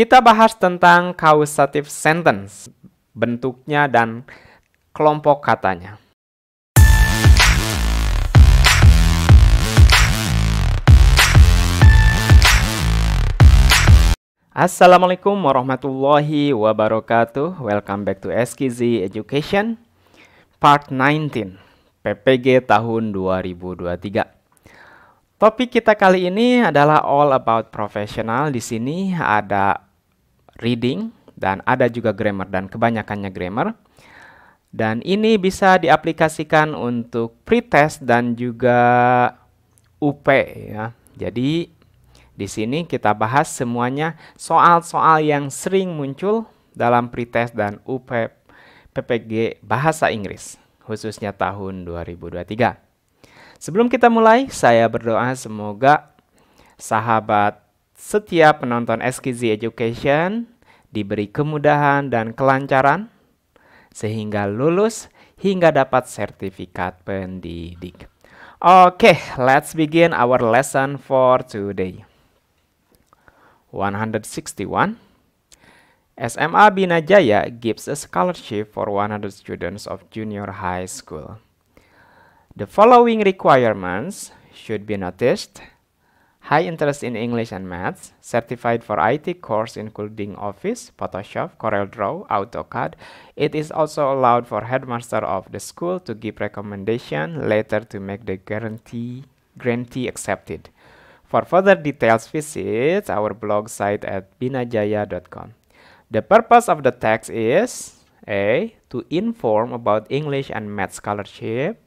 Kita bahas tentang causative sentence, bentuknya dan kelompok katanya. Assalamualaikum warahmatullahi wabarakatuh. Welcome back to SKZ Education Part 19 PPG tahun 2023. Topik kita kali ini adalah all about professional. Di sini ada reading dan ada juga grammar dan kebanyakannya grammar. Dan ini bisa diaplikasikan untuk pretest dan juga UP ya. Jadi di sini kita bahas semuanya soal-soal yang sering muncul dalam pretest dan UP PPG Bahasa Inggris khususnya tahun 2023. Sebelum kita mulai, saya berdoa semoga sahabat setiap penonton SKZ Education diberi kemudahan dan kelancaran sehingga lulus hingga dapat sertifikat pendidik. Oke, okay, let's begin our lesson for today. 161 SMA Bina Jaya gives a scholarship for 100 students of junior high school. The following requirements should be noticed High interest in English and Maths, certified for IT course including Office, Photoshop, CorelDRAW, AutoCAD. It is also allowed for headmaster of the school to give recommendation later to make the guarantee grantee accepted. For further details, visit our blog site at binajaya.com. The purpose of the text is A. To inform about English and Maths scholarship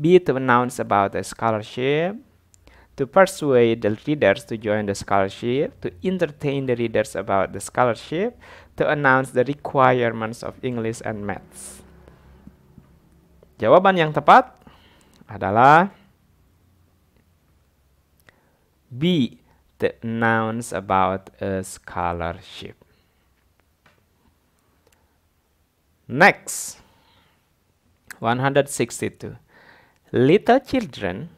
B. To announce about a scholarship to persuade the readers to join the scholarship, to entertain the readers about the scholarship, to announce the requirements of English and Maths. Jawaban yang tepat adalah B. To announce about a scholarship. Next, 162. Little children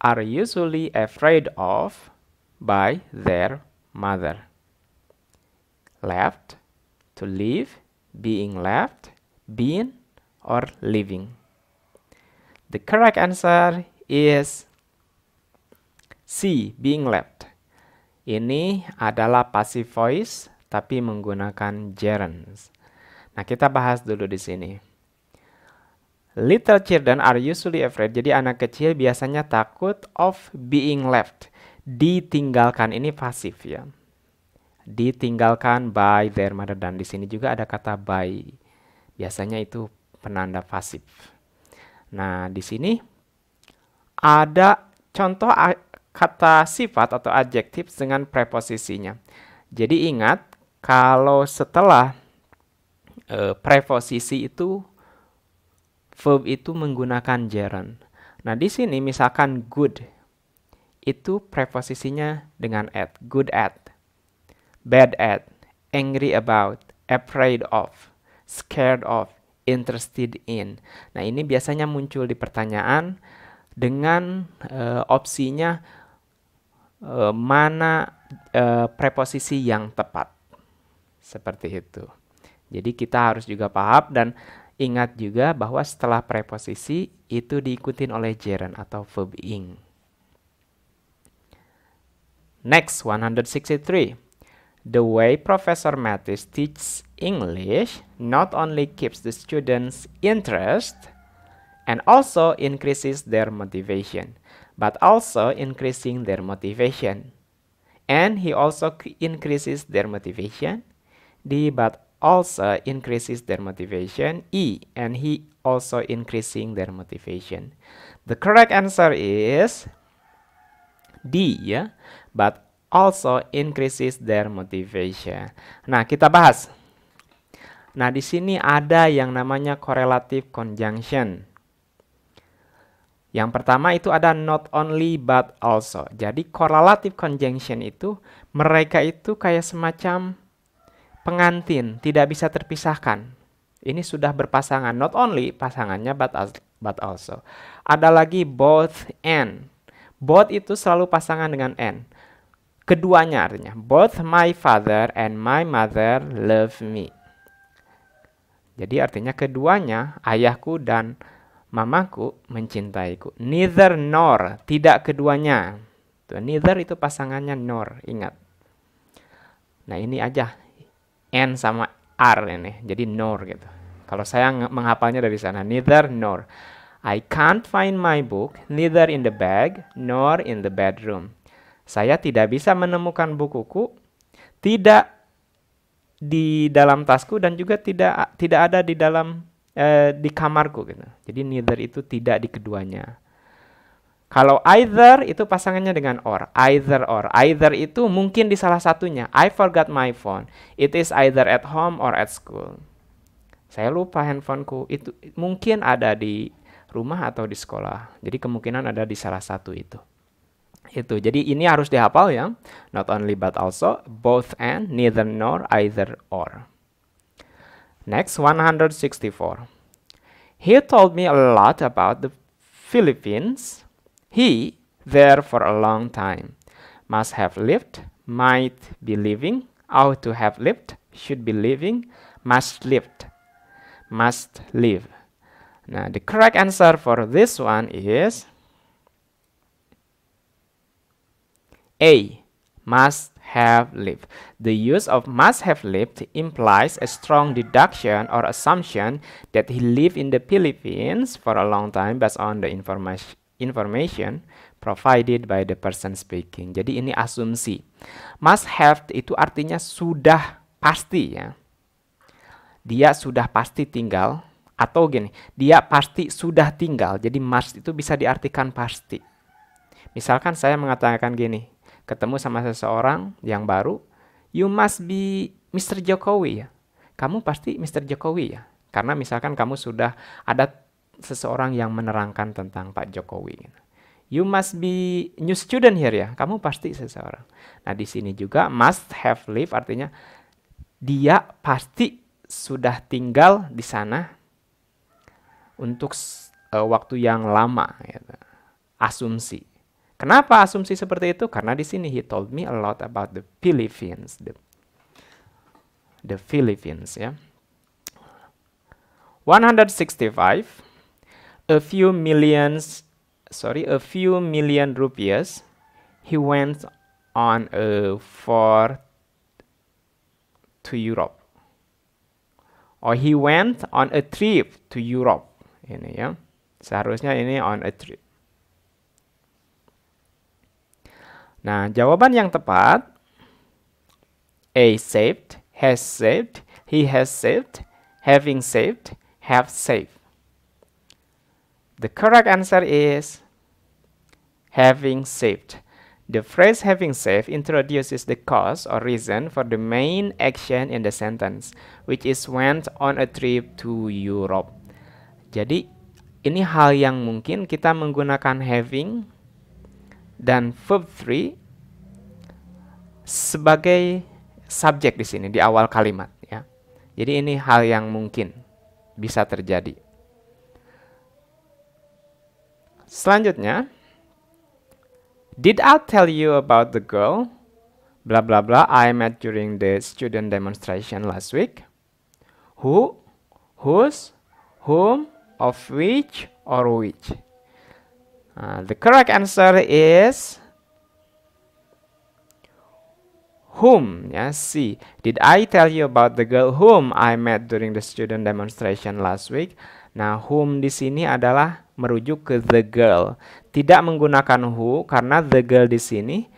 are usually afraid of by their mother. Left, to leave, being left, being, or living. The correct answer is C, being left. Ini adalah passive voice tapi menggunakan gerunds. Nah, kita bahas dulu di sini. Little children are usually afraid. Jadi anak kecil biasanya takut of being left. Ditinggalkan ini pasif ya. Ditinggalkan by their mother dan di sini juga ada kata by. Biasanya itu penanda pasif. Nah, di sini ada contoh kata sifat atau adjektif dengan preposisinya. Jadi ingat kalau setelah uh, preposisi itu verb itu menggunakan gerund. Nah, di sini misalkan good itu preposisinya dengan at, good at, bad at, angry about, afraid of, scared of, interested in. Nah, ini biasanya muncul di pertanyaan dengan uh, opsinya uh, mana uh, preposisi yang tepat. Seperti itu. Jadi kita harus juga paham dan Ingat juga bahwa setelah preposisi itu diikutin oleh gerund atau verb ing. Next, 163. The way Professor Mathis teaches English not only keeps the students' interest and also increases their motivation, but also increasing their motivation. And he also increases their motivation. Di but also increases their motivation. E, and he also increasing their motivation. The correct answer is D ya, but also increases their motivation. Nah, kita bahas. Nah, di sini ada yang namanya correlative conjunction. Yang pertama itu ada not only but also. Jadi correlative conjunction itu mereka itu kayak semacam pengantin tidak bisa terpisahkan. Ini sudah berpasangan, not only pasangannya but, but also. Ada lagi both and. Both itu selalu pasangan dengan and. Keduanya artinya, both my father and my mother love me. Jadi artinya keduanya, ayahku dan mamaku mencintaiku. Neither nor, tidak keduanya. Tuh, neither itu pasangannya nor, ingat. Nah ini aja N sama R ini. Jadi nor gitu. Kalau saya menghafalnya dari sana, neither nor. I can't find my book, neither in the bag nor in the bedroom. Saya tidak bisa menemukan bukuku, tidak di dalam tasku dan juga tidak tidak ada di dalam eh, di kamarku gitu. Jadi neither itu tidak di keduanya. Kalau either itu pasangannya dengan or, either or. Either itu mungkin di salah satunya. I forgot my phone. It is either at home or at school. Saya lupa handphoneku. Itu mungkin ada di rumah atau di sekolah. Jadi kemungkinan ada di salah satu itu. Itu. Jadi ini harus dihafal ya. Not only but also, both and, neither nor, either or. Next 164. He told me a lot about the Philippines He, there for a long time, must have lived, might be living, ought to have lived, should be living, must lived, must live. Now, the correct answer for this one is A. Must have lived. The use of must have lived implies a strong deduction or assumption that he lived in the Philippines for a long time based on the information information provided by the person speaking. Jadi ini asumsi. Must have itu artinya sudah pasti ya. Dia sudah pasti tinggal atau gini, dia pasti sudah tinggal. Jadi must itu bisa diartikan pasti. Misalkan saya mengatakan gini, ketemu sama seseorang yang baru, you must be Mr. Jokowi ya. Kamu pasti Mr. Jokowi ya. Karena misalkan kamu sudah ada seseorang yang menerangkan tentang Pak Jokowi. Gitu. You must be new student here ya. Kamu pasti seseorang. Nah, di sini juga must have lived artinya dia pasti sudah tinggal di sana untuk uh, waktu yang lama gitu. Asumsi. Kenapa asumsi seperti itu? Karena di sini he told me a lot about the Philippines. The, the Philippines ya. 165 a few millions, sorry, a few million rupees, he went on a uh, for to Europe. Or he went on a trip to Europe. Ini ya. Seharusnya ini on a trip. Nah, jawaban yang tepat A saved, has saved, he has saved, having saved, have saved. The correct answer is having saved. The phrase having saved introduces the cause or reason for the main action in the sentence, which is went on a trip to Europe. Jadi, ini hal yang mungkin kita menggunakan having dan verb 3 sebagai subjek di sini di awal kalimat ya. Jadi ini hal yang mungkin bisa terjadi. Selanjutnya, Did I tell you about the girl? Blah blah blah. I met during the student demonstration last week. Who, whose, whom, of which, or which? Uh, the correct answer is whom. Yeah, see Did I tell you about the girl whom I met during the student demonstration last week? Nah, whom di sini adalah merujuk ke the girl. Tidak menggunakan who karena the girl di sini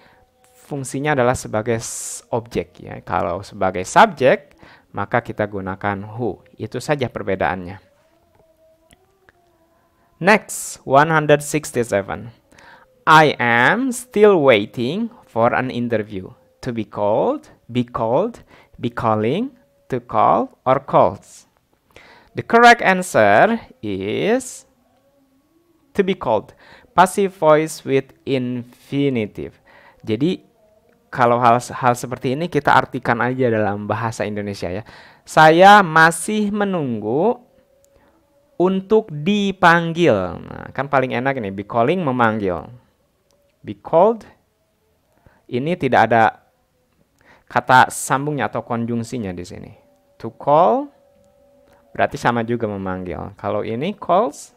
fungsinya adalah sebagai objek ya. Kalau sebagai subjek maka kita gunakan who. Itu saja perbedaannya. Next, 167. I am still waiting for an interview. To be called, be called, be calling, to call, or calls. The correct answer is to be called. Passive voice with infinitive. Jadi kalau hal hal seperti ini kita artikan aja dalam bahasa Indonesia ya. Saya masih menunggu untuk dipanggil. Nah, kan paling enak ini be calling memanggil. Be called ini tidak ada kata sambungnya atau konjungsinya di sini. To call berarti sama juga memanggil. Kalau ini calls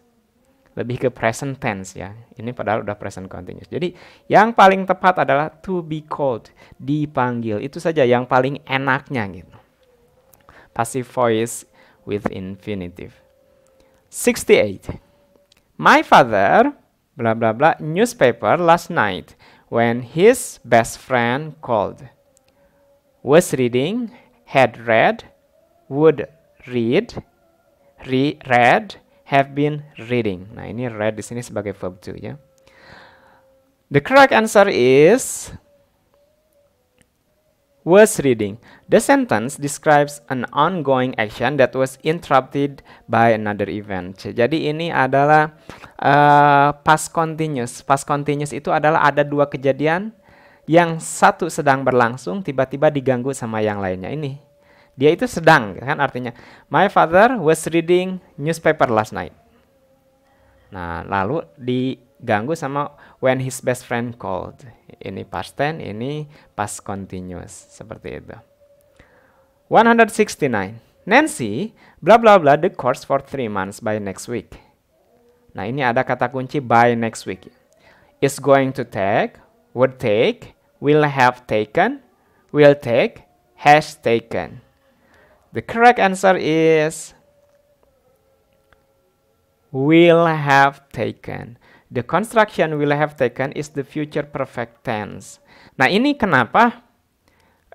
lebih ke present tense ya. Ini padahal udah present continuous. Jadi yang paling tepat adalah to be called, dipanggil. Itu saja yang paling enaknya gitu. Passive voice with infinitive. 68. My father bla bla bla newspaper last night when his best friend called. Was reading, had read, would read, re read have been reading. Nah, ini read di sini sebagai verb to ya. The correct answer is was reading. The sentence describes an ongoing action that was interrupted by another event. Jadi ini adalah uh, past continuous. Past continuous itu adalah ada dua kejadian yang satu sedang berlangsung tiba-tiba diganggu sama yang lainnya ini. Dia itu sedang, kan artinya. My father was reading newspaper last night. Nah, lalu diganggu sama when his best friend called. Ini past tense, ini past continuous, seperti itu. 169. Nancy, bla bla bla the course for three months by next week. Nah, ini ada kata kunci by next week. Is going to take, would take, will have taken, will take, has taken. The correct answer is will have taken. The construction will have taken is the future perfect tense. Nah ini kenapa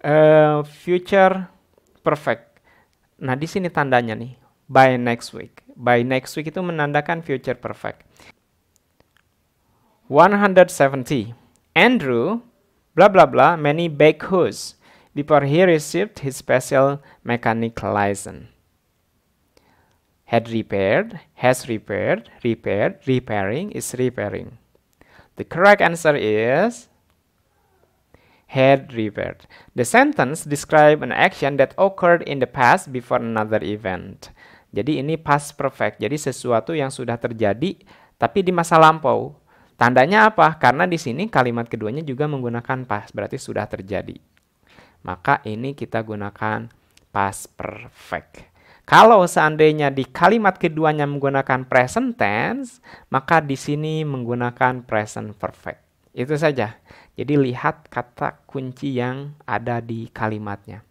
uh, future perfect. Nah di sini tandanya nih by next week. By next week itu menandakan future perfect. 170. Andrew, bla bla bla, many baked hoes before he received his special mechanic license. Had repaired, has repaired, repaired, repairing is repairing. The correct answer is had repaired. The sentence describes an action that occurred in the past before another event. Jadi ini past perfect, jadi sesuatu yang sudah terjadi tapi di masa lampau. Tandanya apa? Karena di sini kalimat keduanya juga menggunakan past, berarti sudah terjadi maka ini kita gunakan past perfect. Kalau seandainya di kalimat keduanya menggunakan present tense, maka di sini menggunakan present perfect. Itu saja. Jadi lihat kata kunci yang ada di kalimatnya.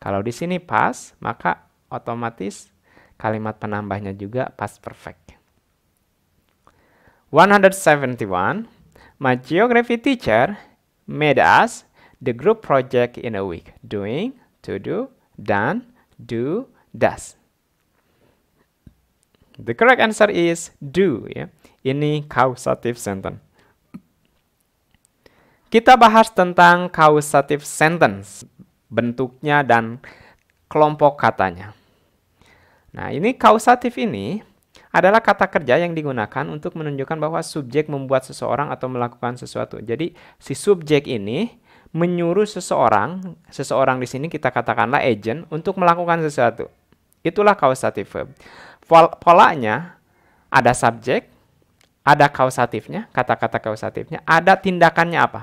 Kalau di sini pas, maka otomatis kalimat penambahnya juga pas perfect. 171. My geography teacher made us the group project in a week. Doing, to do, done, do, does. The correct answer is do. Ya. Ini causative sentence. Kita bahas tentang causative sentence, bentuknya dan kelompok katanya. Nah, ini causative ini adalah kata kerja yang digunakan untuk menunjukkan bahwa subjek membuat seseorang atau melakukan sesuatu. Jadi, si subjek ini menyuruh seseorang, seseorang di sini kita katakanlah agent untuk melakukan sesuatu. Itulah causative verb. Pol polanya ada subjek, ada kausatifnya, kata-kata kausatifnya, ada tindakannya apa?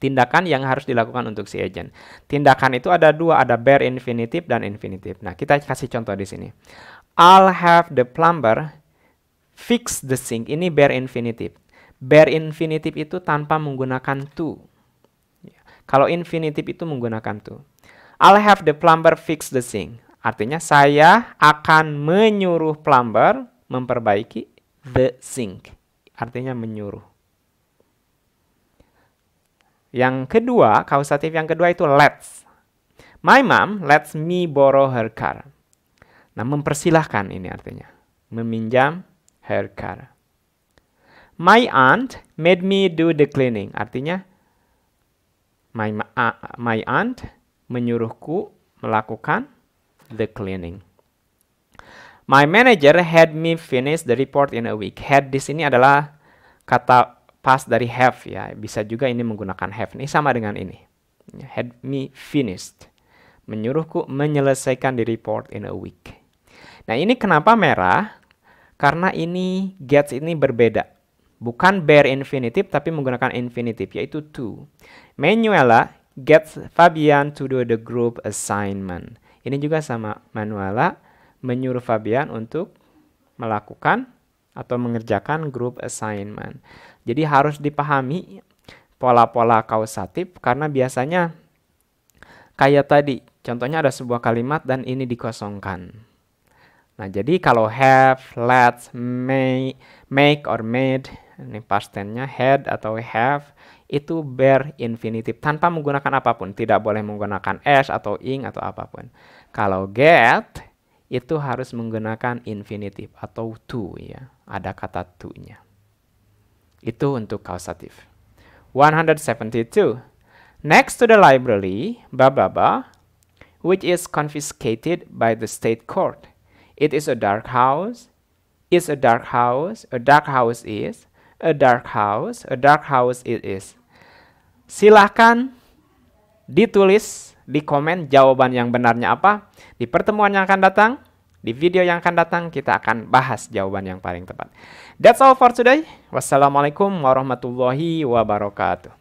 Tindakan yang harus dilakukan untuk si agent. Tindakan itu ada dua, ada bare infinitive dan infinitive. Nah, kita kasih contoh di sini. I'll have the plumber fix the sink. Ini bare infinitive. Bare infinitive itu tanpa menggunakan to kalau infinitif itu menggunakan to. I'll have the plumber fix the sink. Artinya saya akan menyuruh plumber memperbaiki the sink. Artinya menyuruh. Yang kedua, kausatif yang kedua itu let's. My mom lets me borrow her car. Nah, mempersilahkan ini artinya. Meminjam her car. My aunt made me do the cleaning. Artinya, My, uh, my aunt menyuruhku melakukan the cleaning. My manager had me finish the report in a week. Had di sini adalah kata past dari have ya. Bisa juga ini menggunakan have. Ini sama dengan ini. Had me finished. Menyuruhku menyelesaikan the report in a week. Nah ini kenapa merah? Karena ini gets ini berbeda bukan bare infinitive tapi menggunakan infinitive yaitu to. Manuela gets Fabian to do the group assignment. Ini juga sama Manuela menyuruh Fabian untuk melakukan atau mengerjakan group assignment. Jadi harus dipahami pola-pola kausatif karena biasanya kayak tadi contohnya ada sebuah kalimat dan ini dikosongkan. Nah, jadi kalau have, let, may, make or made ini past tense-nya had atau have itu bare infinitive tanpa menggunakan apapun, tidak boleh menggunakan as atau ing atau apapun. Kalau get itu harus menggunakan infinitive atau to ya, ada kata to-nya. Itu untuk kausatif. 172. Next to the library, bababa, which is confiscated by the state court. It is a dark house. Is a dark house. A dark house is a dark house, a dark house it is. Silahkan ditulis di komen jawaban yang benarnya apa. Di pertemuan yang akan datang, di video yang akan datang kita akan bahas jawaban yang paling tepat. That's all for today. Wassalamualaikum warahmatullahi wabarakatuh.